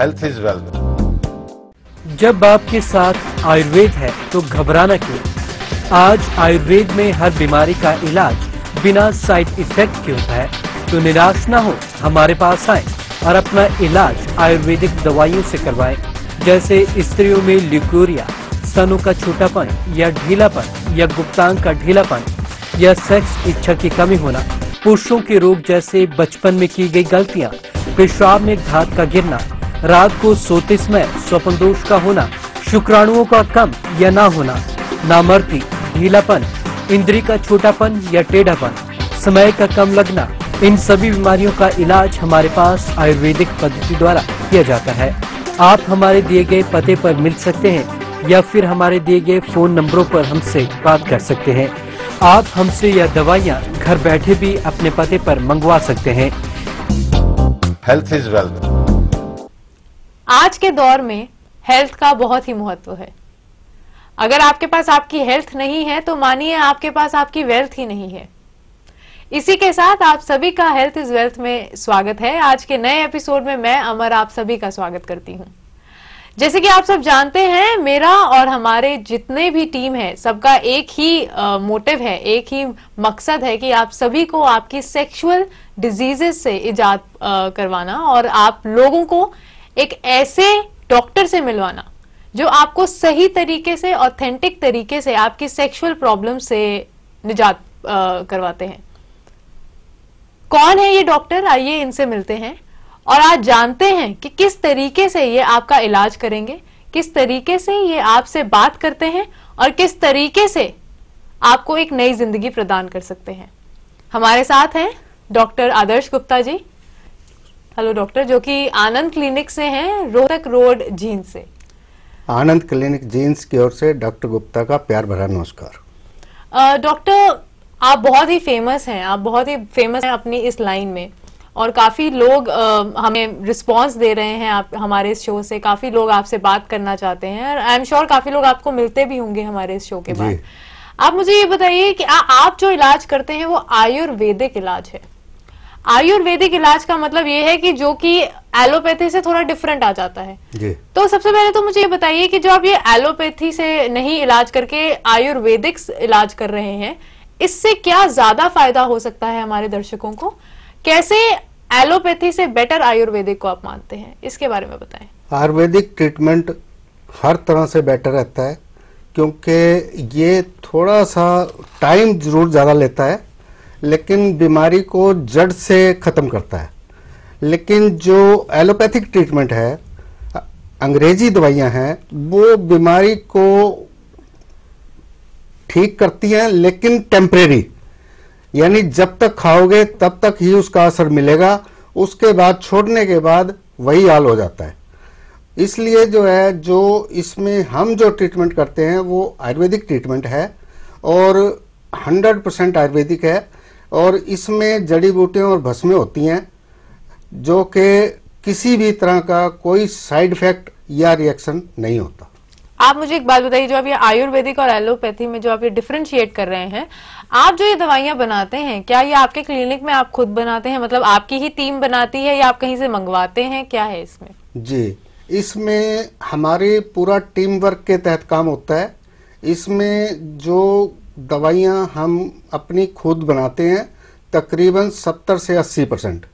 Health is wealth जब आपके साथ आयुर्वेद है तो घबराना क्यों आज आयुर्वेद में हर बीमारी का इलाज बिना साइड इफेक्ट के होता है तो निराश ना हो हमारे पास आए और अपना इलाज आयुर्वेदिक दवाइयों से करवाएं जैसे स्त्रियों में ल्यूकोरिया सनों का छोटापन या ढीलापन या गुप्तांग का ढीलापन या सेक्स इच्छा की कमी होना पुरुषों के रोग जैसे बचपन में की गई गलतियाँ पेशाब में घात का गिरना रात को सोते समय स्वप्न दोष का होना शुक्राणुओं का कम या ना होना नामर्ती ढीलापन इंद्री का छोटापन या टेढ़ापन समय का कम लगना इन सभी बीमारियों का इलाज हमारे पास आयुर्वेदिक पद्धति द्वारा किया जाता है आप हमारे दिए गए पते पर मिल सकते हैं या फिर हमारे दिए गए फोन नंबरों पर हमसे बात कर सकते हैं आप हमसे यह दवाइयाँ घर बैठे भी अपने पते पर मंगवा सकते हैं हेल्थ इज वेल्थ आज के दौर में हेल्थ का बहुत ही महत्व है अगर आपके पास आपकी हेल्थ नहीं है तो मानिए आपके पास आपकी वेल्थ ही नहीं है इसी के साथ आप सभी का हेल्थ इज वेल्थ में स्वागत है आज के नए एपिसोड में मैं अमर आप सभी का स्वागत करती हूँ जैसे कि आप सब जानते हैं मेरा और हमारे जितने भी टीम है सबका एक ही आ, मोटिव है एक ही मकसद है कि आप सभी को आपकी सेक्सुअल डिजीजेस से इजाद करवाना और आप लोगों को एक ऐसे डॉक्टर से मिलवाना जो आपको सही तरीके से ऑथेंटिक तरीके से आपकी सेक्सुअल प्रॉब्लम से निजात करवाते हैं कौन है ये डॉक्टर आइए इनसे मिलते हैं और आज जानते हैं कि किस तरीके से ये आपका इलाज करेंगे किस तरीके से ये आपसे बात करते हैं और किस तरीके से आपको एक नई जिंदगी प्रदान कर सकते हैं हमारे साथ हैं doctor Adarsh Gupta ji hello doctor जो कि आनंद क्लिनिक से हैं रोहतक रोड जींद से आनंद क्लिनिक जींस की ओर से डॉक्टर गुप्ता का प्यार भरा नमस्कार डॉक्टर आप बहुत ही फेमस हैं आप बहुत ही फेमस हैं अपनी इस लाइन में और काफ़ी लोग आ, हमें रिस्पांस दे रहे हैं आप हमारे इस शो से काफ़ी लोग आपसे बात करना चाहते हैं और आई एम श्योर काफ़ी लोग आपको मिलते भी होंगे हमारे इस शो के बाद आप मुझे ये बताइए कि आ, आप जो इलाज करते हैं वो आयुर्वेदिक इलाज है आयुर्वेदिक इलाज का मतलब ये है कि जो कि एलोपैथी से थोड़ा डिफरेंट आ जाता है जी। तो सबसे पहले तो मुझे ये बताइए कि जो आप ये एलोपैथी से नहीं इलाज करके आयुर्वेदिक इलाज कर रहे हैं इससे क्या ज्यादा फायदा हो सकता है हमारे दर्शकों को कैसे एलोपैथी से बेटर आयुर्वेदिक को आप मानते हैं इसके बारे में बताए आयुर्वेदिक ट्रीटमेंट हर तरह से बेटर रहता है क्योंकि ये थोड़ा सा टाइम जरूर ज़्यादा लेता है लेकिन बीमारी को जड़ से ख़त्म करता है लेकिन जो एलोपैथिक ट्रीटमेंट है अंग्रेजी दवाइयां हैं वो बीमारी को ठीक करती हैं लेकिन टेम्परेरी यानी जब तक खाओगे तब तक ही उसका असर मिलेगा उसके बाद छोड़ने के बाद वही हाल हो जाता है इसलिए जो है जो इसमें हम जो ट्रीटमेंट करते हैं वो आयुर्वेदिक ट्रीटमेंट है और 100 परसेंट आयुर्वेदिक है और इसमें जड़ी बूटियाँ और भस्में होती हैं जो कि किसी भी तरह का कोई साइड इफेक्ट या रिएक्शन नहीं होता आप मुझे एक बात बताइए जो आप ये आयुर्वेदिक और एलोपैथी में जो आप ये डिफ्रेंशिएट कर रहे हैं आप जो ये दवाइयां बनाते हैं क्या ये आपके क्लिनिक में आप खुद बनाते हैं मतलब आपकी ही टीम बनाती है या आप कहीं से मंगवाते हैं क्या है इसमें जी इसमें हमारे पूरा टीम वर्क के तहत काम होता है इसमें जो दवाइयाँ हम अपनी खुद बनाते हैं तकरीबन 70 से 80 परसेंट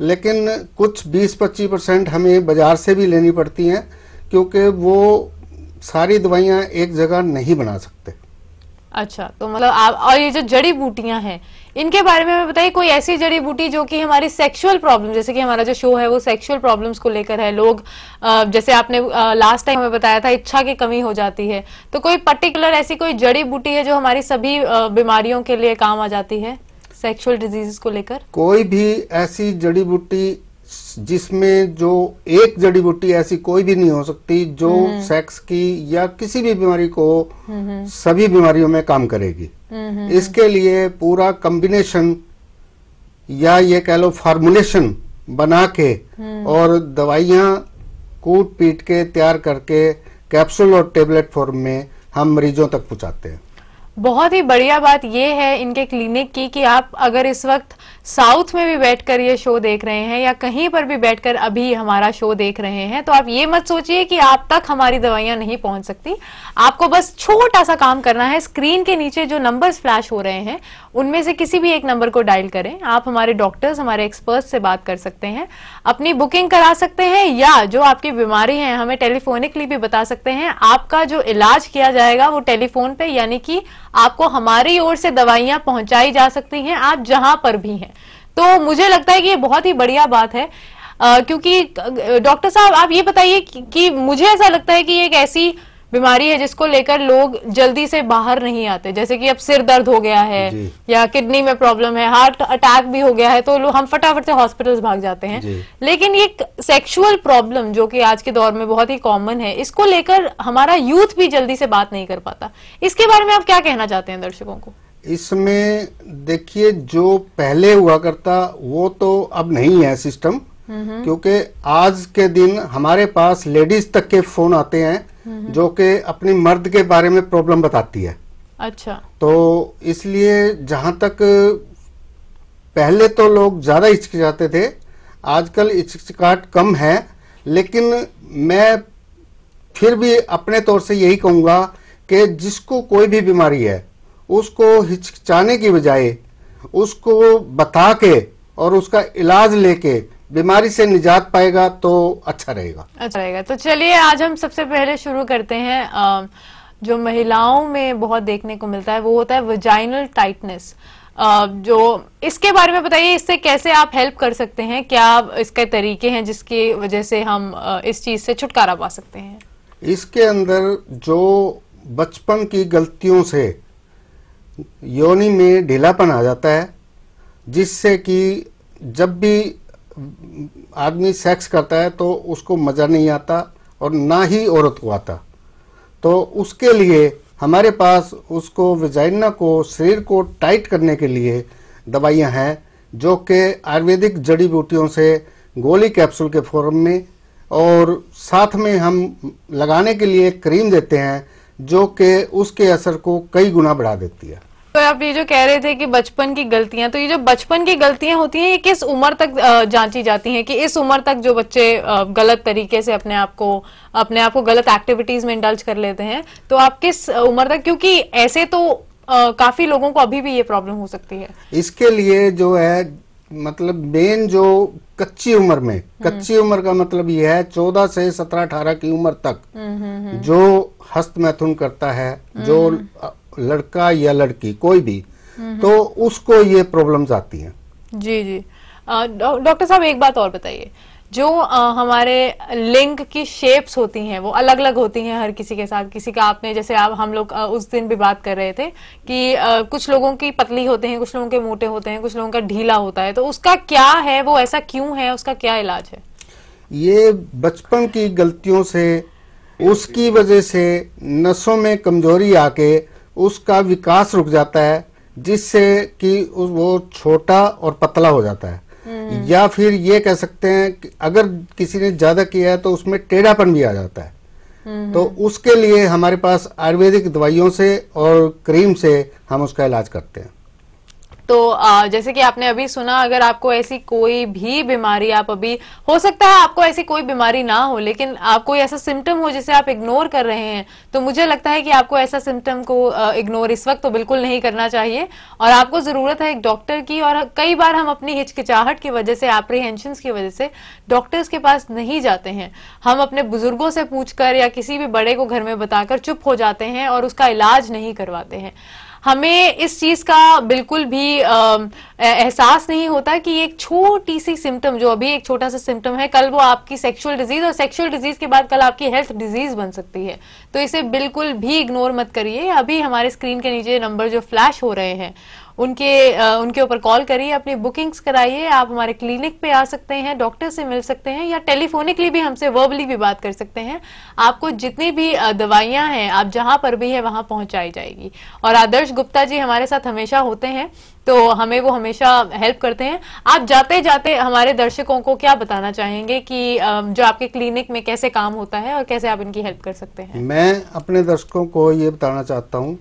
लेकिन कुछ 20-25 परसेंट हमें बाज़ार से भी लेनी पड़ती हैं क्योंकि वो सारी दवाइयाँ एक जगह नहीं बना सकते अच्छा तो मतलब आप और ये जो जड़ी बूटियाँ हैं इनके बारे में बताइए कोई ऐसी जड़ी बूटी जो कि हमारी सेक्सुअल प्रॉब्लम जैसे कि हमारा जो शो है वो सेक्सुअल प्रॉब्लम्स को लेकर है लोग जैसे आपने लास्ट टाइम हमें बताया था इच्छा की कमी हो जाती है तो कोई पर्टिकुलर ऐसी कोई जड़ी बूटी है जो हमारी सभी बीमारियों के लिए काम आ जाती है सेक्सुअल डिजीज को लेकर कोई भी ऐसी जड़ी बूटी जिसमें जो एक जड़ी बूटी ऐसी कोई भी नहीं हो सकती जो सेक्स हम्म। की या किसी भी बीमारी को हम्म, हम्म। सभी बीमारियों में काम करेगी Mm-hmm. इसके लिए पूरा कम्बिनेशन या ये कह लो फार्मुलेशन बना के mm. और दवाइयाँ कूट पीट के तैयार करके कैप्सूल और टेबलेट फॉर्म में हम मरीजों तक पहुंचाते हैं बहुत ही बढ़िया बात यह है इनके क्लिनिक की कि आप अगर इस वक्त साउथ में भी बैठकर ये शो देख रहे हैं या कहीं पर भी बैठकर अभी हमारा शो देख रहे हैं तो आप ये मत सोचिए कि आप तक हमारी दवाइयां नहीं पहुंच सकती आपको बस छोटा सा काम करना है स्क्रीन के नीचे जो नंबर्स फ्लैश हो रहे हैं उनमें से किसी भी एक नंबर को डायल करें आप हमारे डॉक्टर्स हमारे एक्सपर्ट से बात कर सकते हैं अपनी बुकिंग करा सकते हैं या जो आपकी बीमारी है हमें टेलीफोनिकली भी बता सकते हैं आपका जो इलाज किया जाएगा वो टेलीफोन पे यानी कि आपको हमारी ओर से दवाइयां पहुंचाई जा सकती हैं आप जहां पर भी हैं तो मुझे लगता है कि ये बहुत ही बढ़िया बात है आ, क्योंकि डॉक्टर साहब आप ये बताइए कि, कि मुझे ऐसा लगता है कि एक ऐसी बीमारी है जिसको लेकर लोग जल्दी से बाहर नहीं आते जैसे कि अब सिर दर्द हो गया है या किडनी में प्रॉब्लम है हार्ट अटैक भी हो गया है तो हम फटाफट से हॉस्पिटल भाग जाते हैं लेकिन ये सेक्सुअल प्रॉब्लम जो कि आज के दौर में बहुत ही कॉमन है इसको लेकर हमारा यूथ भी जल्दी से बात नहीं कर पाता इसके बारे में आप क्या कहना चाहते हैं दर्शकों को इसमें देखिए जो पहले हुआ करता वो तो अब नहीं है सिस्टम क्योंकि आज के दिन हमारे पास लेडीज तक के फोन आते हैं जो कि अपनी मर्द के बारे में प्रॉब्लम बताती है अच्छा तो इसलिए जहां तक पहले तो लोग ज्यादा हिचकिचाते थे आजकल हिचकाहट कम है लेकिन मैं फिर भी अपने तौर से यही कहूंगा कि जिसको कोई भी बीमारी है उसको हिचकिचाने की बजाय उसको बता के और उसका इलाज लेके बीमारी से निजात पाएगा तो अच्छा रहेगा अच्छा रहेगा तो चलिए आज हम सबसे पहले शुरू करते हैं जो महिलाओं में बहुत देखने को मिलता है वो होता है वजाइनल टाइटनेस जो इसके बारे में बताइए इससे कैसे आप हेल्प कर सकते हैं क्या इसके तरीके हैं जिसकी वजह से हम इस चीज से छुटकारा पा सकते हैं इसके अंदर जो बचपन की गलतियों से योनि में ढीलापन आ जाता है जिससे कि जब भी आदमी सेक्स करता है तो उसको मज़ा नहीं आता और ना ही औरत को आता तो उसके लिए हमारे पास उसको विजाइना को शरीर को टाइट करने के लिए दवाइयाँ हैं जो कि आयुर्वेदिक जड़ी बूटियों से गोली कैप्सूल के फॉर्म में और साथ में हम लगाने के लिए क्रीम देते हैं जो कि उसके असर को कई गुना बढ़ा देती है तो आप ये जो कह रहे थे कि बचपन की गलतियां तो ये जो बचपन की गलतियां होती हैं ये किस उम्र तक जांची जाती हैं कि इस उम्र तक जो बच्चे गलत तरीके से अपने आप को अपने आप को गलत एक्टिविटीज में इंडल्ज कर लेते हैं तो आप किस उम्र तक क्योंकि ऐसे तो काफी लोगों को अभी भी ये प्रॉब्लम हो सकती है इसके लिए जो है मतलब मेन जो कच्ची उम्र में हम्म। कच्ची उम्र का मतलब यह है चौदह से सत्रह अठारह की उम्र तक हम्म, हम्म, जो हस्त मैथुन करता है जो लड़का या लड़की कोई भी तो उसको ये प्रॉब्लम्स आती हैं जी जी डॉक्टर साहब एक बात और बताइए जो आ, हमारे लिंग की शेप्स होती हैं वो अलग अलग होती हैं हर किसी के साथ किसी का आपने जैसे आप हम लोग उस दिन भी बात कर रहे थे कि आ, कुछ लोगों की पतली होते हैं कुछ लोगों के मोटे होते हैं कुछ लोगों का ढीला होता है तो उसका क्या है वो ऐसा क्यों है उसका क्या इलाज है ये बचपन की गलतियों से उसकी वजह से नसों में कमजोरी आके उसका विकास रुक जाता है जिससे कि वो छोटा और पतला हो जाता है हम्म। या फिर ये कह सकते हैं कि अगर किसी ने ज्यादा किया है तो उसमें टेढ़ापन भी आ जाता है हम्म। तो उसके लिए हमारे पास आयुर्वेदिक दवाइयों से और क्रीम से हम उसका इलाज करते हैं तो आ, जैसे कि आपने अभी सुना अगर आपको ऐसी कोई भी बीमारी आप अभी हो सकता है आपको ऐसी कोई बीमारी ना हो लेकिन आप कोई ऐसा सिम्टम हो जिसे आप इग्नोर कर रहे हैं तो मुझे लगता है कि आपको ऐसा सिम्टम को इग्नोर इस वक्त तो बिल्कुल नहीं करना चाहिए और आपको जरूरत है एक डॉक्टर की और कई बार हम अपनी हिचकिचाहट की वजह से एप्रीहेंशन की वजह से डॉक्टर्स के पास नहीं जाते हैं हम अपने बुजुर्गों से पूछकर या किसी भी बड़े को घर में बताकर चुप हो जाते हैं और उसका इलाज नहीं करवाते हैं हमें इस चीज का बिल्कुल भी एहसास नहीं होता कि एक छोटी सी सिम्टम जो अभी एक छोटा सा सिम्टम है कल वो आपकी सेक्सुअल डिजीज और सेक्सुअल डिजीज के बाद कल आपकी हेल्थ डिजीज बन सकती है तो इसे बिल्कुल भी इग्नोर मत करिए अभी हमारे स्क्रीन के नीचे नंबर जो फ्लैश हो रहे हैं उनके उनके ऊपर कॉल करिए अपनी बुकिंग्स कराइए आप हमारे क्लिनिक पे आ सकते हैं डॉक्टर से मिल सकते हैं या टेलीफोनिकली भी हमसे वर्बली भी बात कर सकते हैं आपको जितनी भी दवाइयां हैं आप जहां पर भी है वहां पहुंचाई जाएगी और आदर्श गुप्ता जी हमारे साथ हमेशा होते हैं तो हमें वो हमेशा हेल्प करते हैं आप जाते जाते हमारे दर्शकों को क्या बताना चाहेंगे कि जो आपके क्लिनिक में कैसे काम होता है और कैसे आप इनकी हेल्प कर सकते हैं मैं अपने दर्शकों को ये बताना चाहता हूँ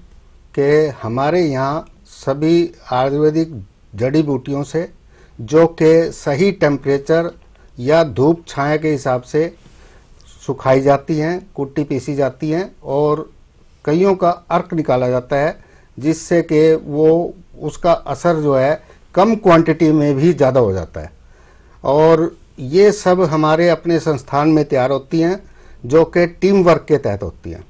कि हमारे यहाँ सभी आयुर्वेदिक जड़ी बूटियों से जो कि सही टेम्परेचर या धूप छाया के हिसाब से सुखाई जाती हैं कुट्टी पीसी जाती हैं और कईयों का अर्क निकाला जाता है जिससे कि वो उसका असर जो है कम क्वांटिटी में भी ज़्यादा हो जाता है और ये सब हमारे अपने संस्थान में तैयार होती हैं जो कि टीम वर्क के तहत होती हैं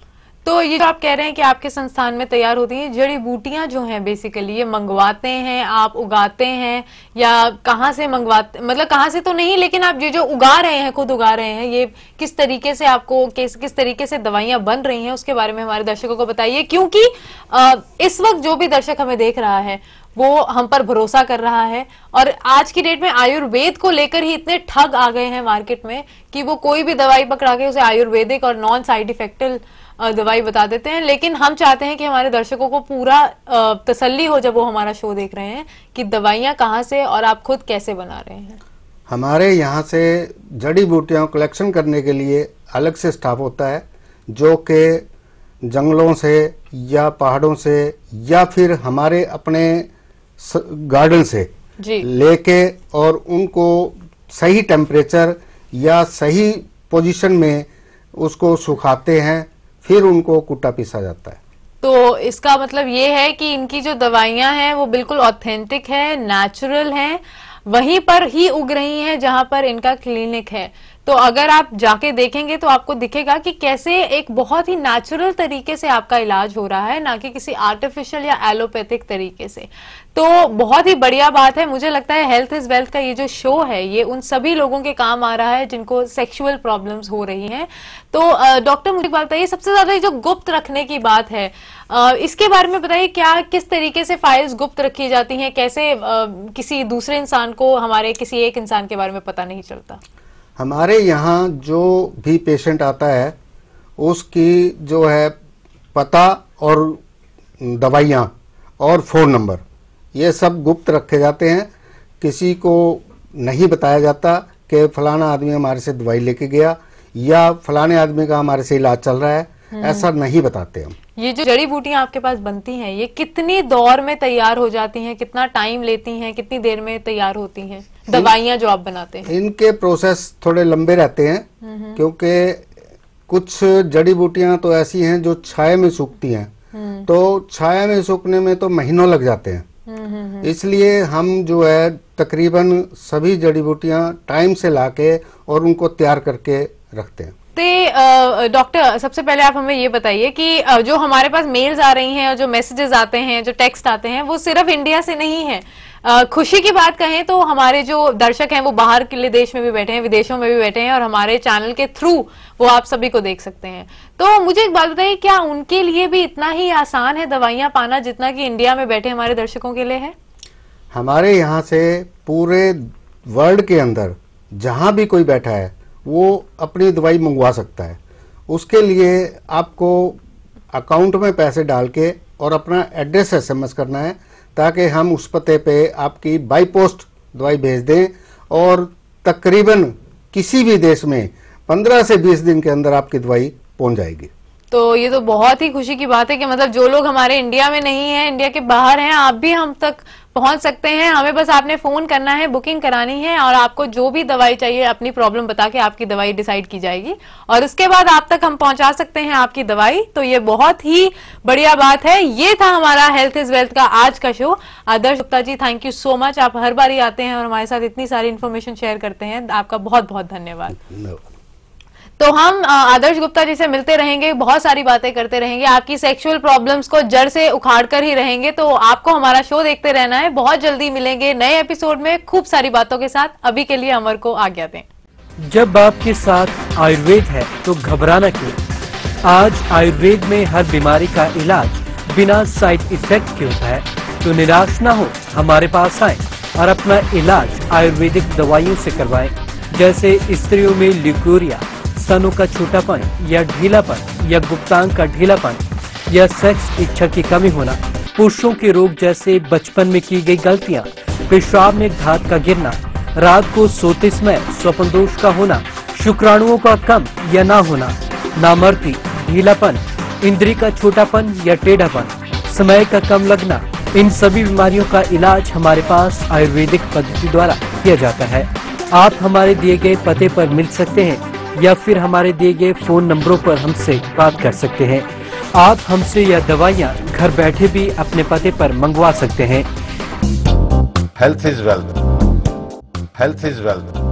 तो ये जो आप कह रहे हैं कि आपके संस्थान में तैयार होती हैं जड़ी बूटियां जो हैं बेसिकली ये मंगवाते हैं आप उगाते हैं या कहाँ से मंगवाते मतलब कहाँ से तो नहीं लेकिन आप ये जो उगा रहे हैं खुद उगा रहे हैं ये किस तरीके से आपको किस किस तरीके से दवाइयां बन रही हैं उसके बारे में हमारे दर्शकों को बताइए क्योंकि इस वक्त जो भी दर्शक हमें देख रहा है वो हम पर भरोसा कर रहा है और आज की डेट में आयुर्वेद को लेकर ही इतने ठग आ गए हैं मार्केट में कि वो कोई भी दवाई पकड़ा के उसे आयुर्वेदिक और नॉन साइड इफेक्टल दवाई बता देते हैं लेकिन हम चाहते हैं कि हमारे दर्शकों को पूरा तसल्ली हो जब वो हमारा शो देख रहे हैं कि दवाइयाँ कहाँ से और आप खुद कैसे बना रहे हैं हमारे यहाँ से जड़ी बूटियों कलेक्शन करने के लिए अलग से स्टाफ होता है जो कि जंगलों से या पहाड़ों से या फिर हमारे अपने गार्डन से लेके और उनको सही टेम्परेचर या सही पोजीशन में उसको सुखाते हैं फिर उनको कुटा पीसा जाता है तो इसका मतलब ये है कि इनकी जो दवाइयां हैं वो बिल्कुल ऑथेंटिक है नेचुरल है वहीं पर ही उग रही हैं जहां पर इनका क्लिनिक है तो अगर आप जाके देखेंगे तो आपको दिखेगा कि कैसे एक बहुत ही नेचुरल तरीके से आपका इलाज हो रहा है ना कि किसी आर्टिफिशियल या एलोपैथिक तरीके से तो बहुत ही बढ़िया बात है मुझे लगता है हेल्थ इज वेल्थ का ये जो शो है ये उन सभी लोगों के काम आ रहा है जिनको सेक्सुअल प्रॉब्लम्स हो रही हैं तो डॉक्टर मुझे बात बताइए सबसे ज्यादा जो गुप्त रखने की बात है आ, इसके बारे में बताइए क्या किस तरीके से फाइल्स गुप्त रखी जाती हैं कैसे आ, किसी दूसरे इंसान को हमारे किसी एक इंसान के बारे में पता नहीं चलता हमारे यहाँ जो भी पेशेंट आता है उसकी जो है पता और दवाइयाँ और फोन नंबर ये सब गुप्त रखे जाते हैं किसी को नहीं बताया जाता कि फलाना आदमी हमारे से दवाई लेके गया या फलाने आदमी का हमारे से इलाज चल रहा है हम्म। ऐसा नहीं बताते हम ये जो जड़ी बूटियां आपके पास बनती हैं ये कितनी दौर में तैयार हो जाती हैं कितना टाइम लेती हैं कितनी देर में तैयार होती हैं दवाइयां जो आप बनाते हैं इनके प्रोसेस थोड़े लंबे रहते हैं हम्म। क्योंकि कुछ जड़ी बूटियां तो ऐसी हैं जो छाया में सूखती हैं हम्म। तो छाया में सूखने में तो महीनों लग जाते हैं इसलिए हम जो है तकरीबन सभी जड़ी बूटियाँ टाइम से लाके और उनको तैयार करके रखते हैं तो डॉक्टर सबसे पहले आप हमें ये बताइए कि जो हमारे पास मेल्स आ रही हैं और जो मैसेजेस आते हैं जो टेक्स्ट आते हैं वो सिर्फ इंडिया से नहीं है खुशी की बात कहें तो हमारे जो दर्शक हैं वो बाहर के लिए देश में भी बैठे हैं विदेशों में भी बैठे हैं और हमारे चैनल के थ्रू वो आप सभी को देख सकते हैं तो मुझे एक बात बताइए क्या उनके लिए भी इतना ही आसान है दवाइयां पाना जितना कि इंडिया में बैठे हमारे दर्शकों के लिए है हमारे यहाँ से पूरे वर्ल्ड के अंदर जहाँ भी कोई बैठा है वो अपनी दवाई मंगवा सकता है उसके लिए आपको अकाउंट में पैसे डाल के और अपना एड्रेस एसएमएस करना है ताकि हम उस पते पे आपकी बाई पोस्ट दवाई भेज दें और तकरीबन किसी भी देश में 15 से 20 दिन के अंदर आपकी दवाई पहुंच जाएगी तो ये तो बहुत ही खुशी की बात है कि मतलब जो लोग हमारे इंडिया में नहीं है इंडिया के बाहर हैं आप भी हम तक पहुंच सकते हैं हमें बस आपने फोन करना है बुकिंग करानी है और आपको जो भी दवाई चाहिए अपनी प्रॉब्लम बता के आपकी दवाई डिसाइड की जाएगी और उसके बाद आप तक हम पहुंचा सकते हैं आपकी दवाई तो ये बहुत ही बढ़िया बात है ये था हमारा हेल्थ इज वेल्थ का आज का show Adarsh Gupta ji thank you so much आप हर बार ही आते हैं और हमारे साथ इतनी सारी इन्फॉर्मेशन शेयर करते हैं आपका बहुत बहुत धन्यवाद तो हम आदर्श गुप्ता जी से मिलते रहेंगे बहुत सारी बातें करते रहेंगे आपकी सेक्सुअल प्रॉब्लम्स को जड़ से उखाड़ कर ही रहेंगे तो आपको हमारा शो देखते रहना है बहुत जल्दी मिलेंगे नए एपिसोड में खूब सारी बातों के साथ अभी के लिए अमर को आज्ञा दें जब आपके साथ आयुर्वेद है तो घबराना क्यों आज आयुर्वेद में हर बीमारी का इलाज बिना साइड इफेक्ट के होता है तो निराश ना हो हमारे पास आए और अपना इलाज आयुर्वेदिक दवाइयों से करवाएं जैसे स्त्रियों में ल्यूकोरिया स्तनों का छोटापन या ढीलापन या गुप्तांग का ढीलापन या सेक्स इच्छा की कमी होना पुरुषों के रोग जैसे बचपन में की गई गलतियां, पेशाब में घात का गिरना रात को सोते समय स्वप्न दोष का होना शुक्राणुओं का कम या ना होना नामर्ती ढीलापन इंद्री का छोटापन या टेढ़ापन समय का कम लगना इन सभी बीमारियों का इलाज हमारे पास आयुर्वेदिक पद्धति द्वारा किया जाता है आप हमारे दिए गए पते पर मिल सकते हैं या फिर हमारे दिए गए फ़ोन नंबरों पर हमसे बात कर सकते हैं आप हमसे यह दवाइयाँ घर बैठे भी अपने पते पर मंगवा सकते हैं health is wealth health is wealth